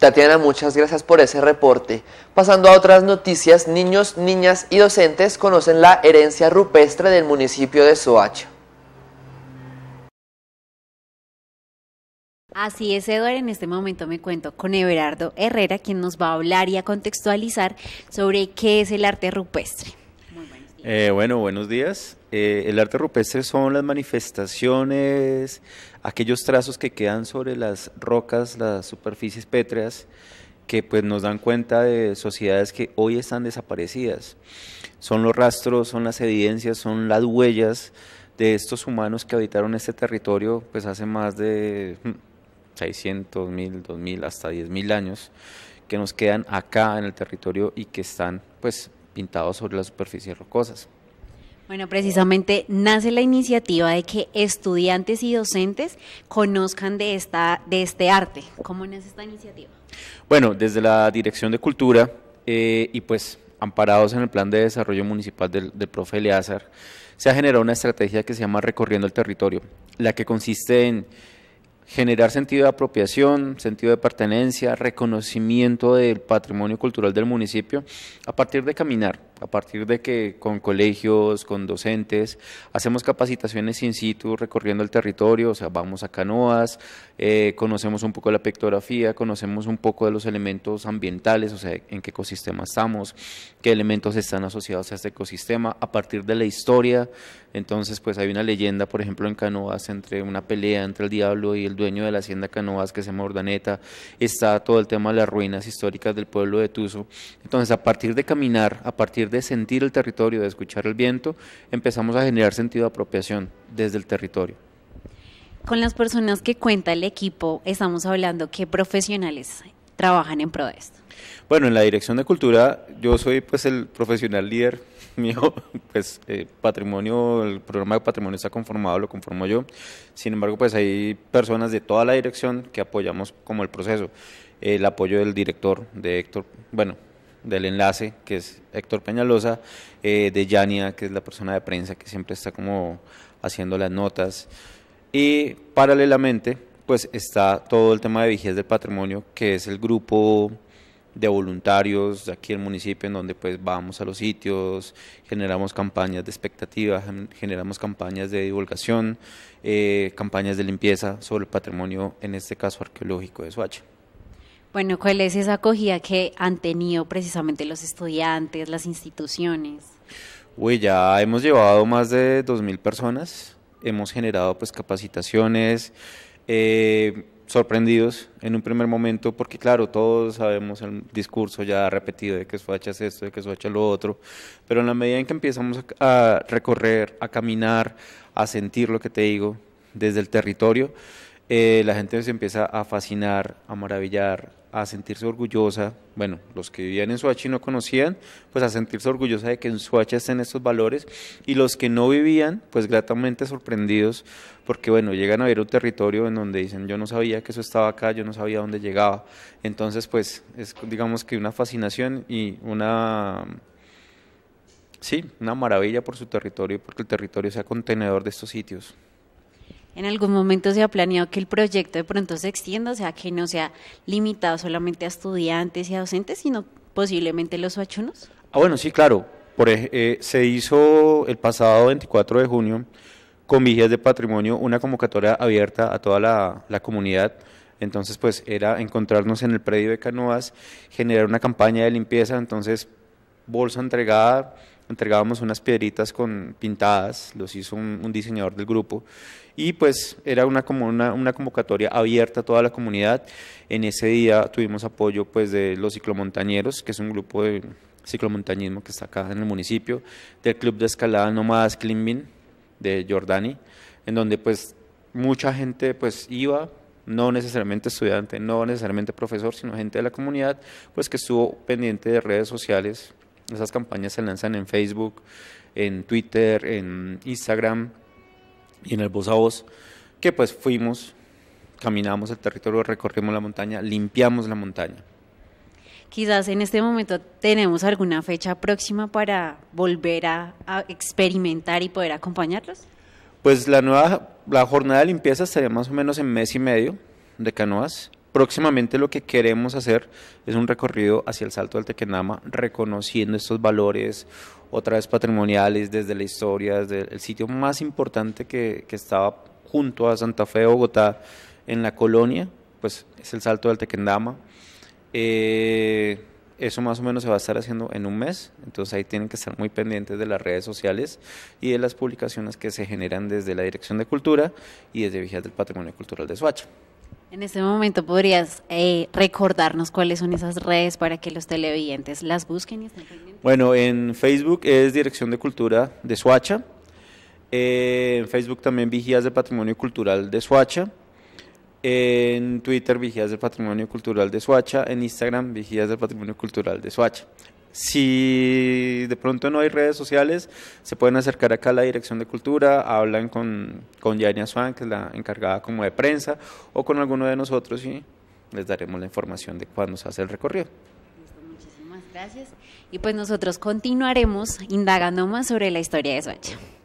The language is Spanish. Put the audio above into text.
Tatiana, muchas gracias por ese reporte. Pasando a otras noticias, niños, niñas y docentes conocen la herencia rupestre del municipio de Soacha. Así es, Eduardo, en este momento me cuento con Everardo Herrera, quien nos va a hablar y a contextualizar sobre qué es el arte rupestre. Eh, bueno, buenos días. Eh, el arte rupestre son las manifestaciones, aquellos trazos que quedan sobre las rocas, las superficies pétreas, que pues nos dan cuenta de sociedades que hoy están desaparecidas. Son los rastros, son las evidencias, son las huellas de estos humanos que habitaron este territorio pues hace más de 600 1000, 2000, hasta 10 mil años, que nos quedan acá en el territorio y que están pues pintados sobre las superficies rocosas. Bueno, precisamente nace la iniciativa de que estudiantes y docentes conozcan de, esta, de este arte. ¿Cómo nace esta iniciativa? Bueno, desde la Dirección de Cultura eh, y pues amparados en el Plan de Desarrollo Municipal del, del profe Eleazar, se ha generado una estrategia que se llama Recorriendo el Territorio, la que consiste en generar sentido de apropiación, sentido de pertenencia, reconocimiento del patrimonio cultural del municipio a partir de caminar a partir de que con colegios, con docentes, hacemos capacitaciones in situ recorriendo el territorio, o sea, vamos a canoas, eh, conocemos un poco la pictografía, conocemos un poco de los elementos ambientales, o sea, en qué ecosistema estamos, qué elementos están asociados a este ecosistema, a partir de la historia. Entonces, pues hay una leyenda, por ejemplo, en canoas, entre una pelea entre el diablo y el dueño de la hacienda canoas, que se llama Ordaneta, está todo el tema de las ruinas históricas del pueblo de Tuzo. Entonces, a partir de caminar, a partir de sentir el territorio, de escuchar el viento, empezamos a generar sentido de apropiación desde el territorio. Con las personas que cuenta el equipo, estamos hablando qué profesionales trabajan en pro de esto. Bueno, en la dirección de cultura yo soy pues el profesional líder mío, pues eh, patrimonio, el programa de patrimonio está conformado, lo conformo yo. Sin embargo, pues hay personas de toda la dirección que apoyamos como el proceso. El apoyo del director, de Héctor, bueno, del enlace, que es Héctor Peñalosa, eh, de Yania, que es la persona de prensa que siempre está como haciendo las notas. Y paralelamente, pues está todo el tema de vigías del patrimonio, que es el grupo de voluntarios de aquí el municipio en donde pues vamos a los sitios, generamos campañas de expectativas, generamos campañas de divulgación, eh, campañas de limpieza sobre el patrimonio, en este caso arqueológico de Soacha. Bueno, ¿cuál es esa acogida que han tenido precisamente los estudiantes, las instituciones? Uy, ya hemos llevado más de 2.000 personas, hemos generado pues capacitaciones, eh, sorprendidos en un primer momento, porque claro, todos sabemos el discurso ya repetido de que ha es esto, de que ha es lo otro, pero en la medida en que empezamos a recorrer, a caminar, a sentir lo que te digo desde el territorio, eh, la gente se empieza a fascinar, a maravillar, a sentirse orgullosa. Bueno, los que vivían en Suachi no conocían, pues a sentirse orgullosa de que en Soacha estén estos valores. Y los que no vivían, pues gratamente sorprendidos, porque bueno, llegan a ver un territorio en donde dicen, yo no sabía que eso estaba acá, yo no sabía dónde llegaba. Entonces, pues es digamos que una fascinación y una... Sí, una maravilla por su territorio, porque el territorio sea contenedor de estos sitios en algún momento se ha planeado que el proyecto de pronto se extienda, o sea, que no sea limitado solamente a estudiantes y a docentes, sino posiblemente los oachunos? Ah, bueno, sí, claro. Por, eh, se hizo el pasado 24 de junio con Vigías de Patrimonio una convocatoria abierta a toda la, la comunidad. Entonces, pues era encontrarnos en el predio de Canoas, generar una campaña de limpieza, entonces bolsa entregada, entregábamos unas piedritas con pintadas, los hizo un, diseñador del grupo y pues era una, como una, convocatoria abierta a toda la comunidad. En ese día tuvimos apoyo pues de los ciclomontañeros, que es un grupo de ciclomontañismo que está acá en el municipio, del Club de Escalada Nómadas Climbing de Jordani, en donde pues mucha gente pues iba, no necesariamente estudiante, no necesariamente profesor, sino gente de la comunidad, pues que estuvo pendiente de redes sociales, esas campañas se lanzan en Facebook, en Twitter, en Instagram y en el voz a voz, que pues fuimos, caminamos el territorio, recorrimos la montaña, limpiamos la montaña. Quizás en este momento tenemos alguna fecha próxima para volver a, experimentar y poder acompañarlos. Pues la nueva la jornada de limpieza sería más o menos en mes y medio de canoas próximamente lo que queremos hacer es un recorrido hacia el Salto del Tequendama, reconociendo estos valores, otra vez patrimoniales, desde la historia, desde el sitio más importante que, estaba junto a Santa Fe, Bogotá, en la colonia, pues es el Salto del Tequendama. Eh, eso más o menos se va a estar haciendo en un mes, entonces ahí tienen que estar muy pendientes de las redes sociales y de las publicaciones que se generan desde la Dirección de Cultura y desde Vigías del Patrimonio Cultural de Soacha. En este momento podrías eh, recordarnos cuáles son esas redes para que los televidentes las busquen Bueno, en Facebook es Dirección de Cultura de Suacha. Eh, en Facebook también Vigías de Patrimonio Cultural de Suacha. en Twitter Vigías del Patrimonio Cultural de Suacha. En Instagram Vigías del Patrimonio Cultural de Suacha. Si de pronto no hay redes sociales, se pueden acercar acá a la Dirección de Cultura, hablan con, con Yania Swan, que es la encargada como de prensa, o con alguno de nosotros y les daremos la información de cuándo se hace el recorrido. Muchísimas gracias. Y pues nosotros continuaremos indagando más sobre la historia de Soacha.